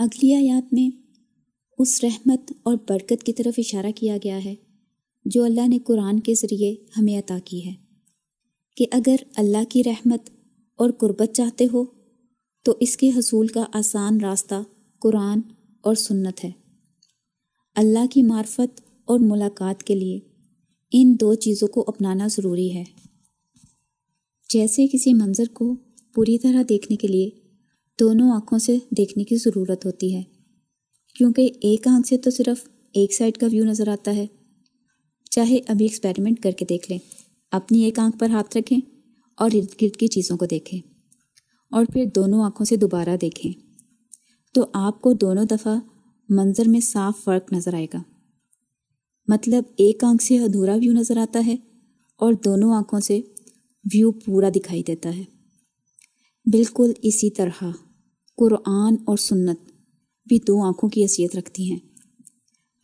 अगली आयात में उस रहमत और बरकत की तरफ इशारा किया गया है जो अल्लाह ने कुरान के ज़रिए हमें अता की है कि अगर अल्लाह की रहमत और गुरबत चाहते हो तो इसके हसूल का आसान रास्ता कुरान और सुन्नत है अल्लाह की मार्फत और मुलाकात के लिए इन दो चीज़ों को अपनाना ज़रूरी है जैसे किसी मंज़र को पूरी तरह देखने के लिए दोनों आँखों से देखने की ज़रूरत होती है क्योंकि एक आँख से तो सिर्फ एक साइड का व्यू नज़र आता है चाहे अभी एक्सपेरिमेंट करके देख लें अपनी एक आँख पर हाथ रखें और इर्द गिर्द की चीज़ों को देखें और फिर दोनों आँखों से दोबारा देखें तो आपको दोनों दफ़ा मंज़र में साफ फ़र्क नज़र आएगा मतलब एक आँख से अधूरा व्यू नज़र आता है और दोनों आँखों से व्यू पूरा दिखाई देता है बिल्कुल इसी तरह कुरान और सुन्नत भी दो आँखों की हैसियत रखती हैं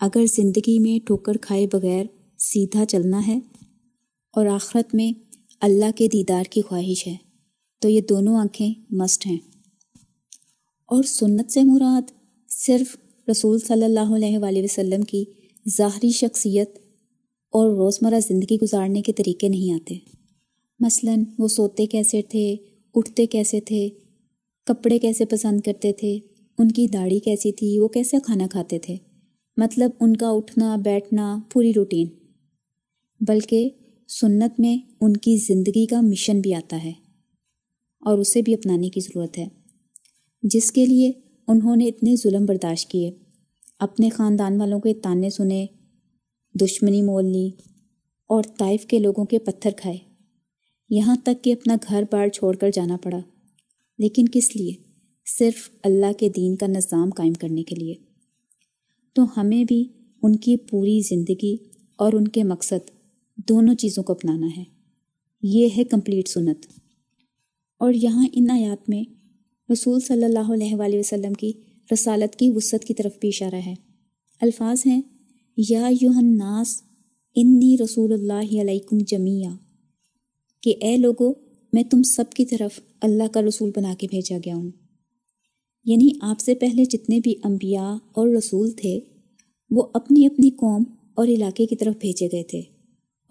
अगर ज़िंदगी में ठोकर खाए बगैर सीधा चलना है और आखरत में अल्लाह के दीदार की ख्वाहिश है तो ये दोनों आँखें मस्ट हैं और सुन्नत से मुराद सिर्फ रसूल सल्लल्लाहु अलैहि वसल्लम की ज़ाहरी शख्सियत और रोज़मर्रा ज़िंदगी गुजारने के तरीके नहीं आते मसलन वो सोते कैसे थे उठते कैसे थे कपड़े कैसे पसंद करते थे उनकी दाढ़ी कैसी थी वो कैसे खाना खाते थे मतलब उनका उठना बैठना पूरी रूटीन बल्कि सुन्नत में उनकी ज़िंदगी का मिशन भी आता है और उसे भी अपनाने की ज़रूरत है जिसके लिए उन्होंने इतने जुल्म बर्दाश्त किए अपने ख़ानदान वालों के ताने सुने दुश्मनी मोल ली और ताइफ के लोगों के पत्थर खाए यहाँ तक कि अपना घर बार छोड़कर जाना पड़ा लेकिन किस लिए सिर्फ अल्लाह के दीन का निज़ाम कायम करने के लिए तो हमें भी उनकी पूरी ज़िंदगी और उनके मकसद दोनों चीज़ों को अपनाना है ये है कंप्लीट सुनत और यहाँ इन आयात में रसूल सल्लल्लाहु अलैहि वसल्लम की रसालत की वसत की तरफ भी इशारा है अल्फाज हैं या यूहन्नास इन्नी रसूल अलैकुम जमिया कि ए लोगो मैं तुम सब की तरफ अल्लाह का रसूल बना के भेजा गया हूँ यानी आपसे पहले जितने भी अम्बिया और रसूल थे वो अपनी अपनी कौम और इलाके की तरफ भेजे गए थे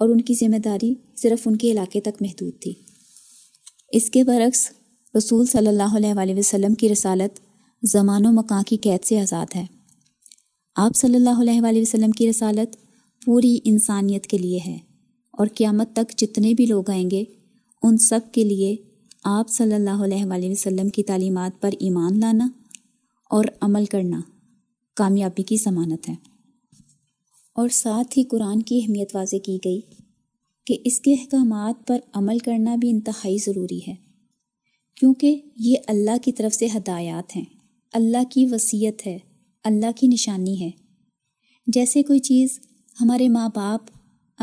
और उनकी जिम्मेदारी सिर्फ उनके इलाके तक महदूद थी इसके बरक्स रसूल सल्लल्लाहु अलैहि वसल्लम की रसालत ज़मान व मकाँ की कैद से आज़ाद है आप सल्लल्लाहु अलैहि वसल्लम की रसालत पूरी इंसानियत के लिए है और क़्यामत तक जितने भी लोग आएंगे उन सब के लिए आप सल्लल्लाहु अलैहि वसल्लम की तालीमात पर ईमान लाना और अमल करना कामयाबी की जमानत है और साथ ही कुरान की अहमियत वाजे की गई कि इसके अहकाम पर अमल करना भी इंतहाई ज़रूरी है क्योंकि ये अल्लाह की तरफ से हदायत हैं अल्लाह की वसीयत है अल्लाह की निशानी है जैसे कोई चीज़ हमारे माँ बाप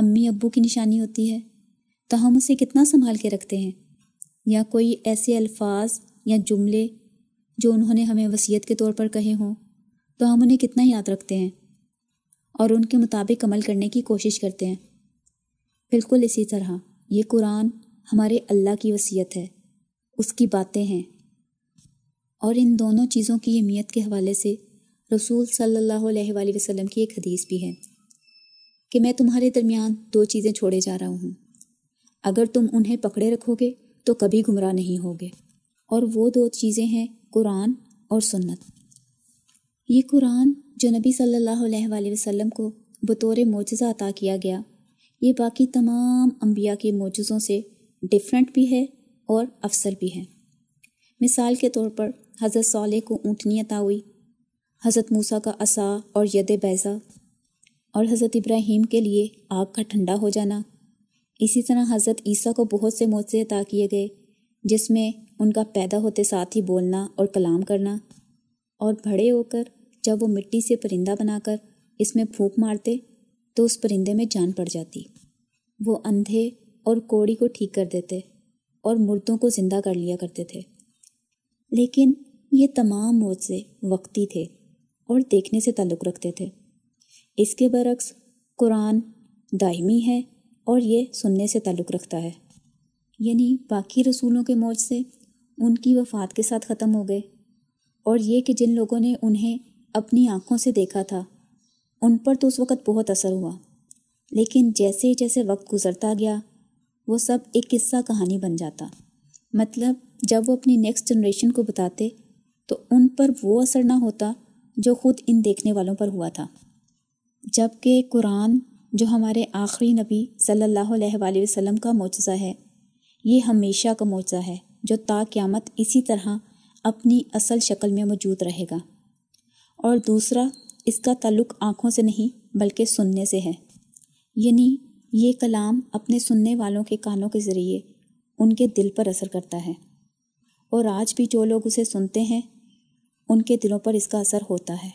अम्मी अब्बू की निशानी होती है तो हम उसे कितना संभाल के रखते हैं या कोई ऐसे अल्फाज या जुमले जो उन्होंने हमें वसीयत के तौर पर कहे हों तो हम उन्हें कितना याद रखते हैं और उनके मुताबिक अमल करने की कोशिश करते हैं बिल्कुल इसी तरह ये कुरान हमारे अल्लाह की वसीयत है उसकी बातें हैं और इन दोनों चीज़ों की अहमियत के हवाले से रसूल सल्लल्लाहु अलैहि वसल्लम की एक हदीस भी है कि मैं तुम्हारे दरमियान दो चीज़ें छोड़े जा रहा हूँ अगर तुम उन्हें पकड़े रखोगे तो कभी गुमराह नहीं होगे और वो दो चीज़ें हैं कुरान और सुन्नत ये कुरान जो नबी सल्लल्लाहु अलैहि वसल्लम को बतौर मोजा अता किया गया ये बाकी तमाम अम्बिया के मोजों से डिफरेंट भी है और अफसर भी है मिसाल के तौर पर हज़रत सौले को ऊँटनी अता हुई हज़रत मूसा का असा और यद बैज़ा और हज़रत इब्राहिम के लिए आग का ठंडा हो जाना इसी तरह हज़रत ईसा को बहुत से मौत से अता किए गए जिसमें उनका पैदा होते साथ ही बोलना और कलाम करना और बड़े होकर जब वो मिट्टी से परिंदा बनाकर इसमें फूंक मारते तो उस परिंदे में जान पड़ जाती वो अंधे और कोड़ी को ठीक कर देते और मुर्दों को ज़िंदा कर लिया करते थे लेकिन ये तमाम मौजे वक्ती थे और देखने से ताल्लुक़ रखते थे इसके बरक्स कुरान दायमी है और ये सुनने से ताल्लुक़ रखता है यानी बाकी रसूलों के मौज से उनकी वफ़ात के साथ ख़त्म हो गए और ये कि जिन लोगों ने उन्हें अपनी आँखों से देखा था उन पर तो उस वक़्त बहुत असर हुआ लेकिन जैसे जैसे वक्त गुज़रता गया वो सब एक किस्सा कहानी बन जाता मतलब जब वो अपनी नेक्स्ट जनरेशन को बताते तो उन पर वो असर ना होता जो खुद इन देखने वालों पर हुआ था जबकि कुरान जो हमारे आखिरी नबी सल्लल्लाहु अलैहि वसल्लम का मोजा है ये हमेशा का मोजा है जो ता क़्यामत इसी तरह अपनी असल शक्ल में मौजूद रहेगा और दूसरा इसका ताल्लुक आँखों से नहीं बल्कि सुनने से है यानी ये कलाम अपने सुनने वालों के कानों के ज़रिए उनके दिल पर असर करता है और आज भी जो लोग उसे सुनते हैं उनके दिलों पर इसका असर होता है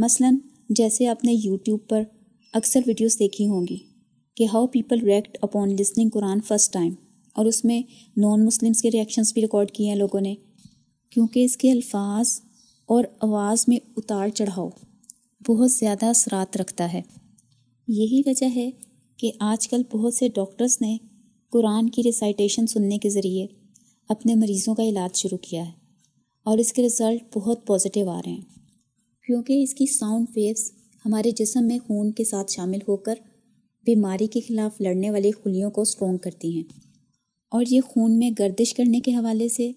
मसलन जैसे आपने यूट्यूब पर अक्सर वीडियोस देखी होंगी कि how people react upon listening Quran first time और उसमें नॉन मुस्लिम्स के रिएक्शंस भी रिकॉर्ड किए हैं लोगों ने क्योंकि इसके अल्फाज और आवाज़ में उतार चढ़ाव बहुत ज़्यादा असरात रखता है यही वजह है कि आजकल बहुत से डॉक्टर्स ने कुरान की रिसाइटेशन सुनने के ज़रिए अपने मरीज़ों का इलाज शुरू किया है और इसके रिज़ल्ट बहुत पॉजिटिव आ रहे हैं क्योंकि इसकी साउंड वेव्स हमारे जिसम में खून के साथ शामिल होकर बीमारी के खिलाफ लड़ने वाली खुलियों को स्ट्रोंग करती हैं और ये खून में गर्दिश करने के हवाले से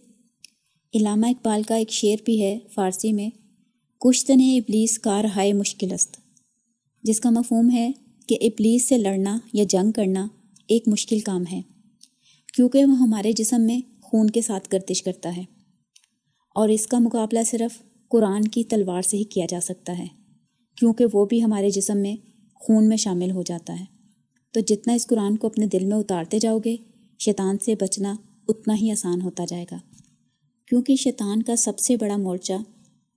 इलामा इकबाल का एक शेर भी है फ़ारसी में कुश्तन इबलीस कार हाय मुश्किलस्त जिसका मफहम है कि इबलीस से लड़ना या जंग करना एक मुश्किल काम है क्योंकि वह हमारे जिसम में खून के साथ गर्दिश करता है और इसका मुकाबला सिर्फ कुरान की तलवार से ही किया जा सकता है क्योंकि वो भी हमारे जिसम में खून में शामिल हो जाता है तो जितना इस कुरान को अपने दिल में उतारते जाओगे शैतान से बचना उतना ही आसान होता जाएगा क्योंकि शैतान का सबसे बड़ा मोर्चा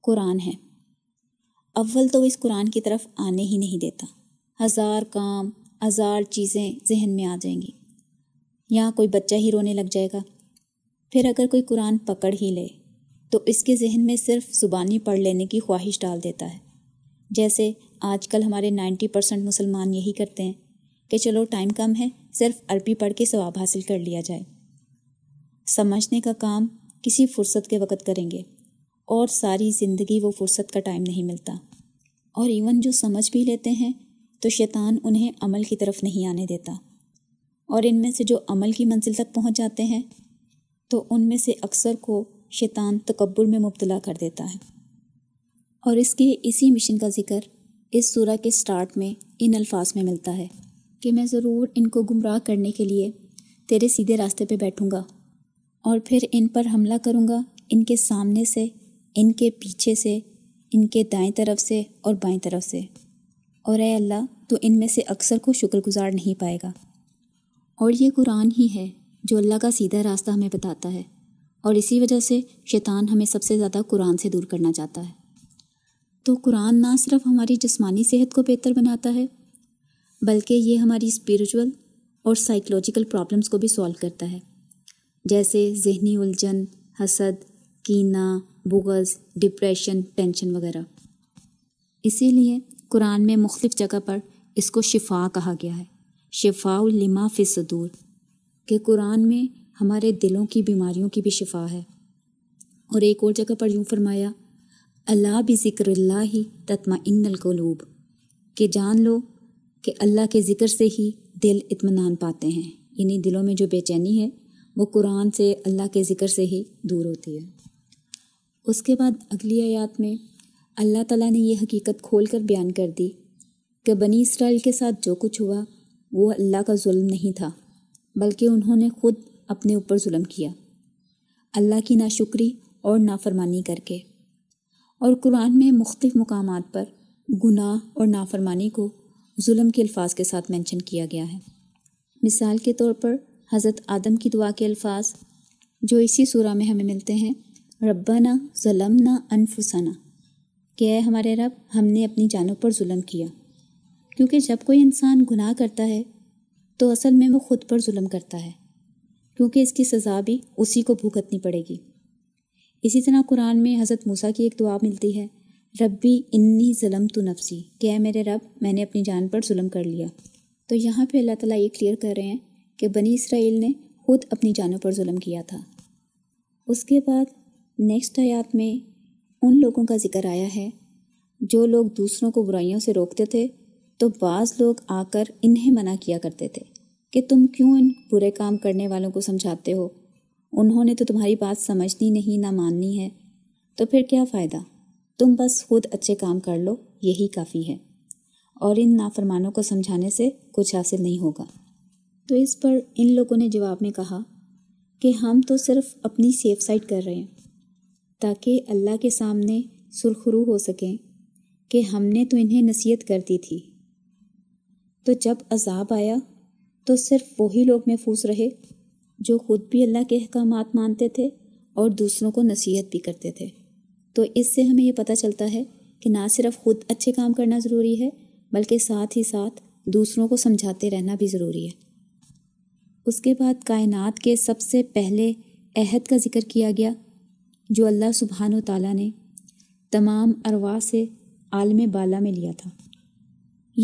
कुरान है अव्वल तो इस कुरान की तरफ आने ही नहीं देता हज़ार काम हज़ार चीज़ें जहन में आ जाएंगी यहाँ कोई बच्चा ही रोने लग जाएगा फिर अगर कोई कुरान पकड़ ही ले तो इसके जहन में सिर्फ ज़ुबानी पढ़ लेने की ख्वाहिश डाल देता है जैसे आजकल हमारे 90 परसेंट मुसलमान यही करते हैं कि चलो टाइम कम है सिर्फ अरबी पढ़ के सवाब हासिल कर लिया जाए समझने का काम किसी फुर्सत के वक़्त करेंगे और सारी ज़िंदगी वो फुर्सत का टाइम नहीं मिलता और इवन जो समझ भी लेते हैं तो शैतान उन्हें अमल की तरफ नहीं आने देता और इनमें से जो अमल की मंजिल तक पहुंच जाते हैं तो उनमें से अक्सर को शैतान तकबुल में मुबतला कर देता है और इसके इसी मिशन का जिक्र इस सूरा के स्टार्ट में इन अल्फाज में मिलता है कि मैं ज़रूर इनको गुमराह करने के लिए तेरे सीधे रास्ते पे बैठूंगा और फिर इन पर हमला करूंगा इनके सामने से इनके पीछे से इनके दाएं तरफ से और बाएं तरफ से और ए अल्लाह तो इनमें से अक्सर को शुक्रगुजार नहीं पाएगा और ये कुरान ही है जो अल्लाह का सीधा रास्ता हमें बताता है और इसी वजह से शैतान हमें सबसे ज़्यादा कुरान से दूर करना चाहता है तो कुरान ना सिर्फ हमारी जिसमानी सेहत को बेहतर बनाता है बल्कि ये हमारी स्पिरिचुअल और साइकोलॉजिकल प्रॉब्लम्स को भी सॉल्व करता है जैसे जहनी उलझन हसद कीना बुगज़ डिप्रेशन टेंशन वगैरह इसीलिए कुरान में मुख्तफ जगह पर इसको शिफा कहा गया है लिमा फ़िसदूर के कुरान में हमारे दिलों की बीमारियों की भी शिफा है और एक और जगह पर यूँ फरमाया अल्लाह भी ज़िक्र ही तत्मा इनकलूब के जान लो कि अल्लाह के ज़िक्र से ही दिल इतमान पाते हैं यानी दिलों में जो बेचैनी है वो कुरान से अल्लाह के ज़िक्र से ही दूर होती है उसके बाद अगली आयात में अल्लाह ताला ने ये हकीकत खोल कर बयान कर दी कि बनी इसराइल के साथ जो कुछ हुआ वो अल्लाह का जुल्म नहीं था बल्कि उन्होंने खुद अपने ऊपर जुल्म किया अल्लाह की नाशुक्री और नाफरमानी करके और कुरान में मुख्तफ मकाम पर गुनाह और नाफरमानी को जुल्म के अल्फाज के साथ मेंशन किया गया है मिसाल के तौर पर हज़रत आदम की दुआ के अल्फाज जो इसी सूरा में हमें मिलते हैं रब्बाना ना अनफुसना क्या है हमारे रब हमने अपनी जानों पर जुल्म किया क्योंकि जब कोई इंसान गुनाह करता है तो असल में वो खुद पर जुल्म करता है क्योंकि इसकी सज़ा भी उसी को भुगतनी पड़ेगी इसी तरह कुरान में हज़रत मूसा की एक दुआ मिलती है रब्बी इन्नी ज़लम तो नफसी क्या मेरे रब मैंने अपनी जान पर जुलम कर लिया तो यहाँ पे अल्लाह ताला ये क्लियर कर रहे हैं कि बनी इसराइल ने खुद अपनी जानों पर जुलम किया था उसके बाद नेक्स्ट आयात में उन लोगों का जिक्र आया है जो लोग दूसरों को बुराइयों से रोकते थे तो बाज़ लोग आकर इन्हें मना किया करते थे कि तुम क्यों इन बुरे काम करने वालों को समझाते हो उन्होंने तो तुम्हारी बात समझनी नहीं ना माननी है तो फिर क्या फ़ायदा तुम बस खुद अच्छे काम कर लो यही काफ़ी है और इन नाफरमानों को समझाने से कुछ हासिल नहीं होगा तो इस पर इन लोगों ने जवाब में कहा कि हम तो सिर्फ अपनी सेफ साइड कर रहे हैं ताकि अल्लाह के सामने सुरखरू हो सकें कि हमने तो इन्हें नसीहत कर दी थी तो जब अजाब आया तो सिर्फ वही लोग महफूज रहे जो खुद भी अल्लाह के अहकाम मानते थे और दूसरों को नसीहत भी करते थे तो इससे हमें यह पता चलता है कि ना सिर्फ खुद अच्छे काम करना ज़रूरी है बल्कि साथ ही साथ दूसरों को समझाते रहना भी ज़रूरी है उसके बाद कायनात के सबसे पहले अहद का ज़िक्र किया गया जो अल्लाह सुबहान तला ने तमाम अरवा से आलम बाला में लिया था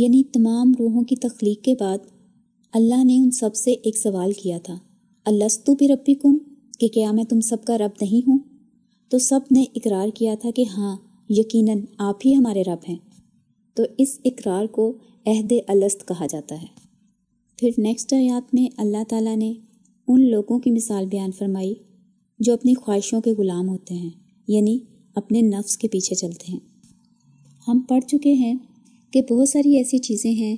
यानी तमाम रूहों की तख्लीक के बाद अल्लाह ने उन सब से एक सवाल किया था अल्लस्तु भी रबी कुम कि क्या मैं तुम सबका रब नहीं हूँ तो सब ने इकरार किया था कि हाँ यकीनन आप ही हमारे रब हैं तो इस इकरार को अहद अलस्त कहा जाता है फिर नेक्स्ट आयात में अल्लाह ताला ने उन लोगों की मिसाल बयान फरमाई जो अपनी ख्वाहिशों के ग़ुलाम होते हैं यानी अपने नफ्स के पीछे चलते हैं हम पढ़ चुके हैं कि बहुत सारी ऐसी चीज़ें हैं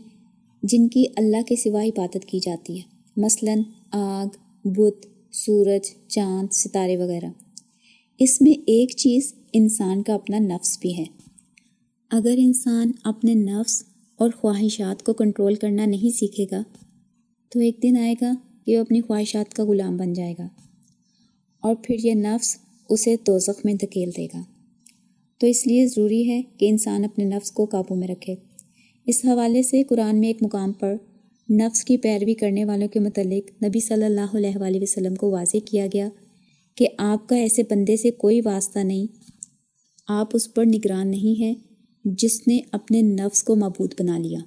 जिनकी अल्लाह के सिवा इबादत की जाती है मसलन आग बुत सूरज चांद सितारे वगैरह इसमें एक चीज़ इंसान का अपना नफ्स भी है अगर इंसान अपने नफ्स और ख्वाहिशात को कंट्रोल करना नहीं सीखेगा तो एक दिन आएगा कि वह अपनी ख्वाहिशात का ग़ुलाम बन जाएगा और फिर यह नफ्स उसे दोजख में धकेल देगा तो इसलिए ज़रूरी है कि इंसान अपने नफ्स को काबू में रखे इस हवाले से कुरान में एक मुकाम पर नफ्स की पैरवी करने वालों के मतलब नबी सल्लल्लाहु अलैहि वसल्लम को वाजे किया गया कि आपका ऐसे बंदे से कोई वास्ता नहीं आप उस पर निगरान नहीं हैं जिसने अपने नफ्स को मबूद बना लिया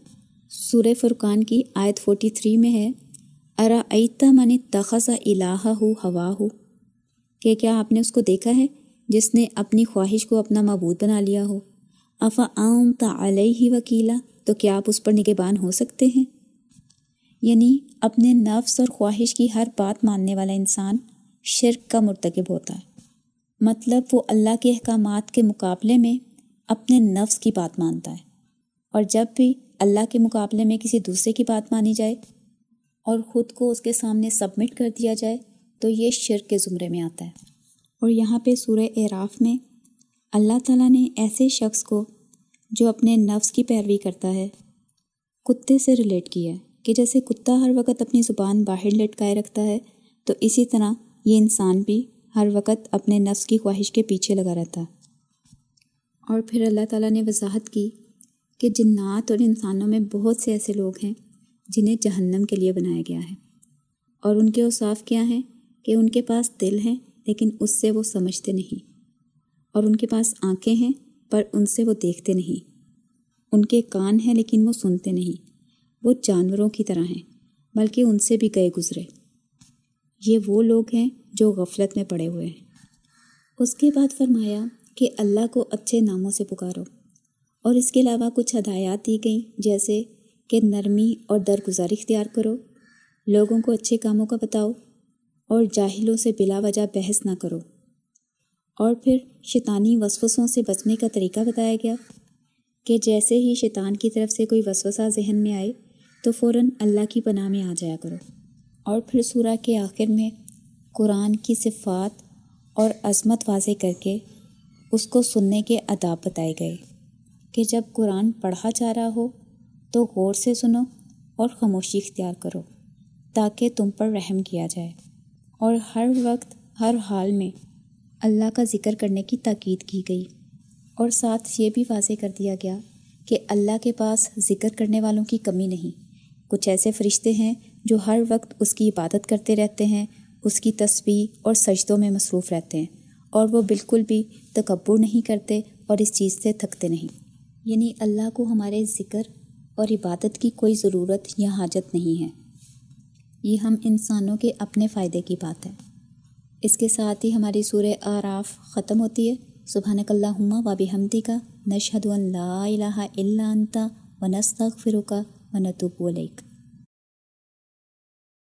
सूर फुरकान की आयत 43 में है अरा अता मन तखसा इलाहा हो हवा हो कि क्या आपने उसको देखा है जिसने अपनी ख्वाहिश को अपना मबूद बना लिया हो अफ़आमता ही वकीला तो क्या आप उस पर निगेबान हो सकते हैं यानी अपने नफ्स और ख्वाहिश की हर बात मानने वाला इंसान शिरक का मरतकब होता है मतलब वो अल्लाह के अहकाम के मुकाबले में अपने नफ्स की बात मानता है और जब भी अल्लाह के मुकाबले में किसी दूसरे की बात मानी जाए और ख़ुद को उसके सामने सबमिट कर दिया जाए तो ये शिरक के ज़ुमरे में आता है और यहाँ पे सूर्य एराफ में अल्लाह ताला ने ऐसे शख्स को जो अपने नफ्स की पैरवी करता है कुत्ते से रिलेट किया कि जैसे कुत्ता हर वक्त अपनी ज़ुबान बाहर लटकाए रखता है तो इसी तरह ये इंसान भी हर वक्त अपने नफ्स की ख्वाहिश के पीछे लगा रहता और फिर अल्लाह ताला ने वजाहत की कि जन्नात और इंसानों में बहुत से ऐसे लोग हैं जिन्हें जहन्नम के लिए बनाया गया है और उनके उसाफ क्या हैं कि उनके पास दिल हैं लेकिन उससे वो समझते नहीं और उनके पास आंखें हैं पर उनसे वो देखते नहीं उनके कान हैं लेकिन वो सुनते नहीं वो जानवरों की तरह हैं बल्कि उनसे भी गए गुजरे ये वो लोग हैं जो गफलत में पड़े हुए हैं उसके बाद फरमाया कि अल्लाह को अच्छे नामों से पुकारो और इसके अलावा कुछ हदायात दी गई जैसे कि नरमी और दरगुजार इख्तियार करो लोगों को अच्छे कामों का बताओ और जाहिलों से बिला वजह बहस ना करो और फिर शैतानी वसवसों से बचने का तरीका बताया गया कि जैसे ही शैतान की तरफ से कोई वसवसा जहन में आए तो फ़ौर अल्लाह की पनाह में आ जाया करो और फिर सूरा के आखिर में कुरान की सिफ़ात और अजमत वाजे करके उसको सुनने के अदाब बताए गए कि जब कुरान पढ़ा जा रहा हो तो गौर से सुनो और ख़ामोशी इख्तियार करो ताकि तुम पर रहम किया जाए और हर वक्त हर हाल में अल्लाह का ज़िक्र करने की ताकीद की गई और साथ ये भी वाजे कर दिया गया कि अल्लाह के पास ज़िक्र करने वालों की कमी नहीं कुछ ऐसे फ़रिश्ते हैं जो हर वक्त उसकी इबादत करते रहते हैं उसकी तस्वीर और सजदों में मसरूफ़ रहते हैं और वो बिल्कुल भी तकबर नहीं करते और इस चीज़ से थकते नहीं यानी अल्लाह को हमारे ज़िक्र और इबादत की कोई ज़रूरत या हाजत नहीं है ये हम इंसानों के अपने फ़ायदे की बात है इसके साथ ही हमारी सूर्य आराफ ख़त्म होती है सुबहानकल्लाहुम्मा व हमदी का नशहद ला इलाहा व अंता फिर का व नतूबु